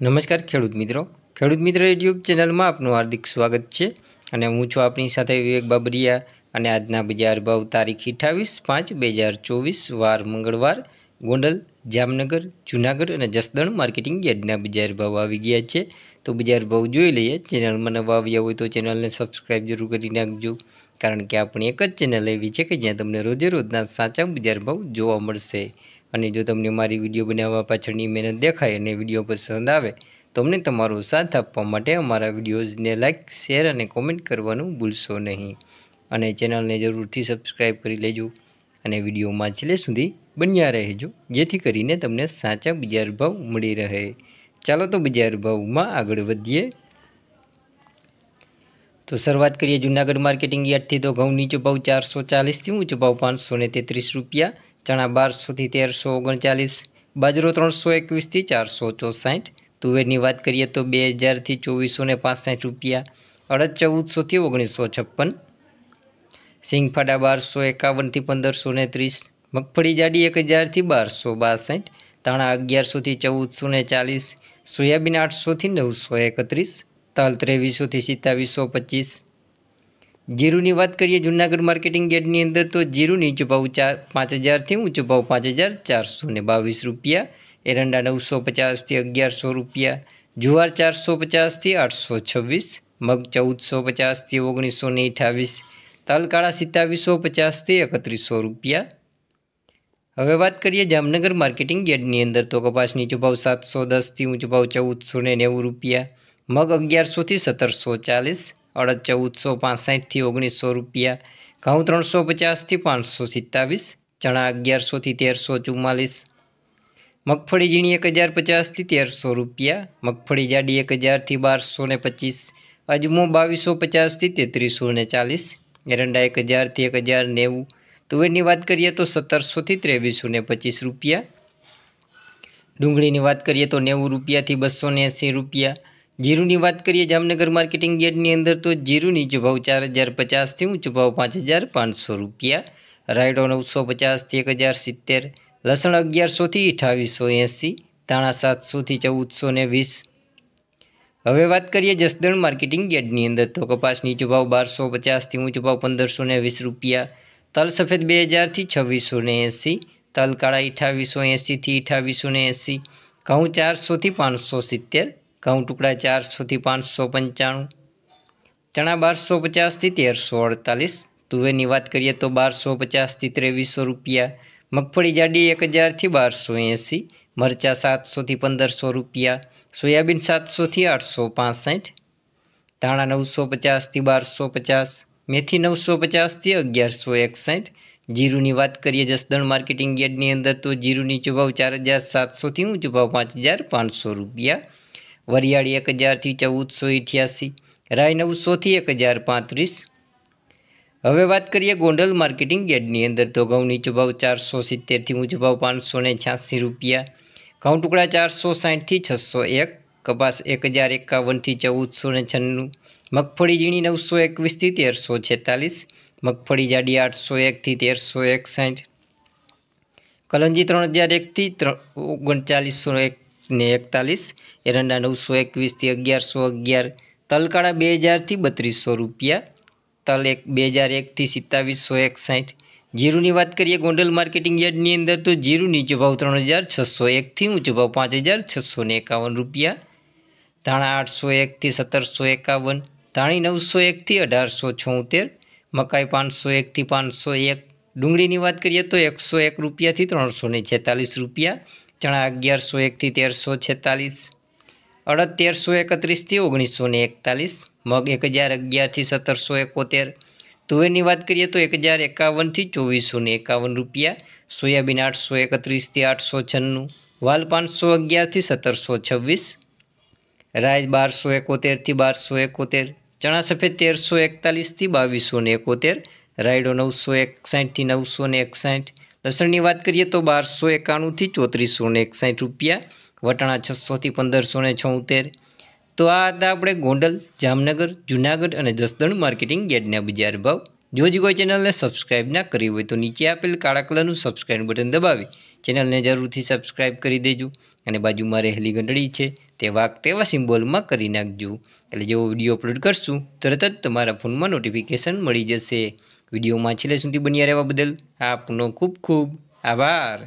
નમસ્કાર ખેડૂત મિત્રો ખેડૂત મિત્ર યુટ્યુબ ચેનલમાં આપનું હાર્દિક સ્વાગત છે અને હું છું આપણી સાથે વિવેક બાબરિયા અને આજના બજાર ભાવ તારીખ અઠાવીસ પાંચ બે હજાર ચોવીસ વાર મંગળવાર ગોંડલ જામનગર જુનાગઢ અને જસદણ માર્કેટિંગ યાર્ડના બજાર ભાવ આવી ગયા છે તો બજાર ભાવ જોઈ લઈએ ચેનલમાં નવા આવ્યા હોય તો ચેનલને સબસ્ક્રાઈબ જરૂર કરી નાખજો કારણ કે આપણી એક જ ચેનલ એવી છે કે જ્યાં તમને રોજે રોજના સાચા બજાર ભાવ જોવા મળશે અને જો તમને મારી વિડીયો બનાવવા પાછળની મહેનત દેખાય અને વિડીયો પસંદ આવે તો અમને તમારો સાથ આપવા માટે અમારા વિડીયોઝને લાઇક શેર અને કોમેન્ટ કરવાનું ભૂલશો નહીં અને ચેનલને જરૂરથી સબસ્ક્રાઈબ કરી લેજો અને વિડીયોમાં છેલ્લે સુધી બન્યા રહેજો જેથી કરીને તમને સાચા બજાર ભાવ મળી રહે ચાલો તો બજાર ભાવમાં આગળ વધીએ તો શરૂઆત કરીએ જૂનાગઢ માર્કેટિંગ યાર્ડથી તો ઘઉં નીચો ભાવ ચારસો ચાલીસથી ઊંચો ભાવ પાંચસો તેત્રીસ રૂપિયા ચણા બારસોથી તેરસો ઓગણચાલીસ બાજરો ત્રણસો એકવીસથી ચારસો ચોસાઠ તુવેરની વાત કરીએ તો બે હજારથી ચોવીસો ને પાંસઠ રૂપિયા અડદ ચૌદસોથી ઓગણીસો છપ્પન સિંગફાડા બારસો એકાવનથી પંદરસો ને ત્રીસ મગફળી જાડી એક હજારથી બારસો બાસઠ તાણા અગિયારસોથી ચૌદસો ને ચાલીસ સોયાબીન આઠસોથી નવસો એકત્રીસ તલ ત્રેવીસોથી સિત્તાવીસો પચીસ જીરુની વાત કરીએ જૂનાગઢ માર્કેટિંગ ગેટની અંદર તો જીરુની ઊંચો ભાવ ચાર પાંચ હજારથી ઊંચો ભાવ પાંચ હજાર ચારસો ને બાવીસ રૂપિયા એરંડા નવસો પચાસથી અગિયારસો રૂપિયા જુવાર ચારસો પચાસથી આઠસો છવ્વીસ મગ ચૌદસો પચાસથી ઓગણીસો ને અઠાવીસ તલકાળા સિત્તાવીસો પચાસથી એકત્રીસો રૂપિયા હવે વાત કરીએ જામનગર માર્કેટિંગ ગેટની અંદર તો કપાસની નીચો ભાવ સાતસો દસથી ઊંચો ભાવ ચૌદસો ને નેવું રૂપિયા મગ અગિયારસોથી સત્તરસો ચાલીસ અડદ ચૌદસો પાંસઠથી ઓગણીસો રૂપિયા ઘઉં ત્રણસો પચાસથી પાંચસો સિત્તાવીસ ચણા અગિયારસોથી તેરસો ચુમ્માલીસ મગફળી ઝીણી એક હજાર પચાસથી તેરસો રૂપિયા મગફળી જાડી એક હજારથી બારસો ને પચીસ અજમો બાવીસો પચાસથી તેત્રીસો ને ચાલીસ એરંડા એક હજારથી એક હજાર નેવું તુવેરની વાત કરીએ તો સત્તરસોથી ત્રેવીસો ને પચીસ રૂપિયા ડુંગળીની વાત કરીએ તો નેવું રૂપિયાથી બસો ને એંસી રૂપિયા જીરુની વાત કરીએ જામનગર માર્કેટિંગ યાર્ડની અંદર તો જીરુ નીચો ભાવ ચાર હજાર પચાસથી ઊંચો ભાવ પાંચ હજાર પાંચસો રૂપિયા રાયડો નવસો પચાસથી એક હજાર સિત્તેર લસણ અગિયારસોથી અઠાવીસો એંસી ધાણા સાતસોથી ચૌદસો ને વીસ હવે વાત કરીએ જસદણ માર્કેટિંગ યાર્ડની અંદર તો કપાસની નીચો ભાવ બારસો પચાસથી ઊંચો ભાવ પંદરસો ને વીસ રૂપિયા તલ સફેદ બે હજારથી છવ્વીસો ને એંસી તલ કાળા અઠાવીસો એંસીથી અઠાવીસો ને એંસી ઘઉં ચારસોથી પાંચસો સિત્તેર ઘઉં ટુકડા ચારસોથી પાંચસો પંચાણું ચણા બારસો પચાસથી તેરસો અડતાલીસ તુવેરની વાત કરીએ તો બારસો પચાસથી ત્રેવીસો રૂપિયા મગફળી જાડી એક હજારથી બારસો એંસી મરચાં સાતસોથી પંદરસો રૂપિયા સોયાબીન સાતસોથી આઠસો પાંસઠ ધાણા નવસો પચાસથી બારસો પચાસ મેથી નવસો પચાસથી અગિયારસો એકસઠ જીરુની વાત કરીએ જસદણ માર્કેટિંગ યાર્ડની અંદર તો જીરુની ચુભાવ ચાર હજાર સાતસોથી ઊંચો ભાવ પાંચ હજાર પાંચસો રૂપિયા વરિયાળી એક હજારથી ચૌદસો અઠ્યાસી રાય નવસોથી એક હજાર પાંત્રીસ હવે વાત કરીએ ગોંડલ માર્કેટિંગ ગેડની અંદર તો ઘઉં નીચો ભાવ ચારસો સિત્તેરથી ઊંચો ભાવ પાંચસો ને છ્યાસી રૂપિયા ઘઉં ટુકડા ચારસો સાઠથી છસો એક કપાસ એક હજાર એકાવનથી ચૌદસો ને છન્નું મગફળી ઝીણી નવસો એકવીસથી તેરસો છેતાલીસ મગફળી જાડી આઠસો એકથી તેરસો એકસાઠ કલંજી ત્રણ હજાર એકથી ત્રણ ઓગણચાલીસો એક ને એકતાલીસ એરંડા નવસો એકવીસથી અગિયારસો અગિયાર તલકાળા બે હજારથી બત્રીસો રૂપિયા તલ એક બે હજાર એકથી સિત્તાવીસો એકસાઠ જીરુની વાત કરીએ ગોંડલ માર્કેટિંગ યાર્ડની અંદર તો જીરું નીચો ભાવ ત્રણ હજાર છસો એકથી ઊંચો ભાવ પાંચ હજાર છસો એકાવન રૂપિયા ધાણા આઠસો એકથી સત્તરસો એકાવન ધાણી નવસો એકથી અઢારસો છોતેર મકાઈ પાંચસો એકથી પાંચસો એક ડુંગળીની વાત કરીએ તો એકસો એક રૂપિયાથી ત્રણસો ને છેતાલીસ રૂપિયા જણા અગિયારસો એકથી તેરસો છેતાલીસ અડદ તેરસો એકત્રીસથી ઓગણીસો ને એકતાલીસ મગ એક હજાર અગિયારથી સત્તરસો એકોતેર તુવેરની વાત કરીએ તો એક હજાર એકાવનથી ચોવીસો ને એકાવન રૂપિયા સોયાબીન આઠસો એકત્રીસથી આઠસો છન્નું વાલ પાંચસો અગિયારથી સત્તરસો છવ્વીસ રાઈસ બારસો એકોતેરથી બારસો એકોતેર ચણા સફેદ તેરસો એકતાલીસથી બાવીસો ને એકોતેર રાયડો નવસો એકસાઠથી નવસો ને એકસાઠ લસણની વાત કરીએ તો બારસો એકાણુંથી ચોત્રીસો ને એકસાઠ રૂપિયા વટાણા છસોથી પંદરસો ને છોતેર તો આ હતા આપણે ગોંડલ જામનગર જુનાગઢ અને જસદણ માર્કેટિંગ ગેટના બજાર ભાવ જો હજી કોઈ ચેનલને સબસ્ક્રાઇબ ના કરી હોય તો નીચે આપેલ કાળા કલરનું સબસ્ક્રાઇબ બટન દબાવી ચેનલને જરૂરથી સબસ્ક્રાઇબ કરી દેજો અને બાજુમાં રહેલી ઘંટડી છે તે વાક તેવા સિમ્બોલમાં કરી નાખજો એટલે જેવો વિડીયો અપલોડ કરશું તરત જ તમારા ફોનમાં નોટિફિકેશન મળી જશે વિડીયોમાં છેલ્લે સુધી બન્યા રહેવા બદલ આપનો ખૂબ ખૂબ આભાર